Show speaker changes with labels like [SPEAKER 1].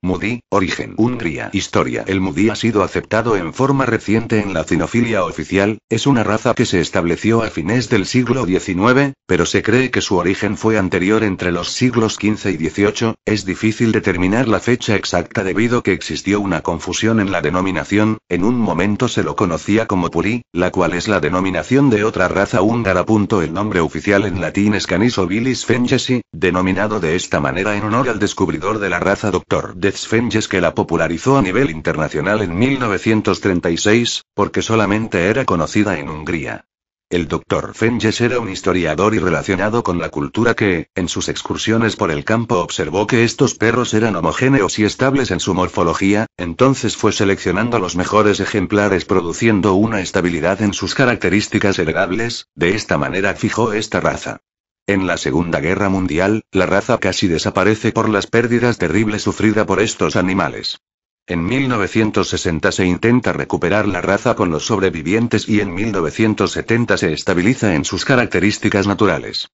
[SPEAKER 1] Moody, origen Hungría. Historia. El Moody ha sido aceptado en forma reciente en la cinofilia oficial, es una raza que se estableció a fines del siglo XIX, pero se cree que su origen fue anterior entre los siglos XV y XVIII, es difícil determinar la fecha exacta debido que existió una confusión en la denominación, en un momento se lo conocía como Puri, la cual es la denominación de otra raza húngara. El nombre oficial en latín es Canis ovilis fengesi, denominado de esta manera en honor al descubridor de la raza Doctor De Fenges que la popularizó a nivel internacional en 1936, porque solamente era conocida en Hungría. El doctor Fenges era un historiador y relacionado con la cultura que, en sus excursiones por el campo observó que estos perros eran homogéneos y estables en su morfología, entonces fue seleccionando los mejores ejemplares produciendo una estabilidad en sus características heredables, de esta manera fijó esta raza. En la Segunda Guerra Mundial, la raza casi desaparece por las pérdidas terribles sufridas por estos animales. En 1960 se intenta recuperar la raza con los sobrevivientes y en 1970 se estabiliza en sus características naturales.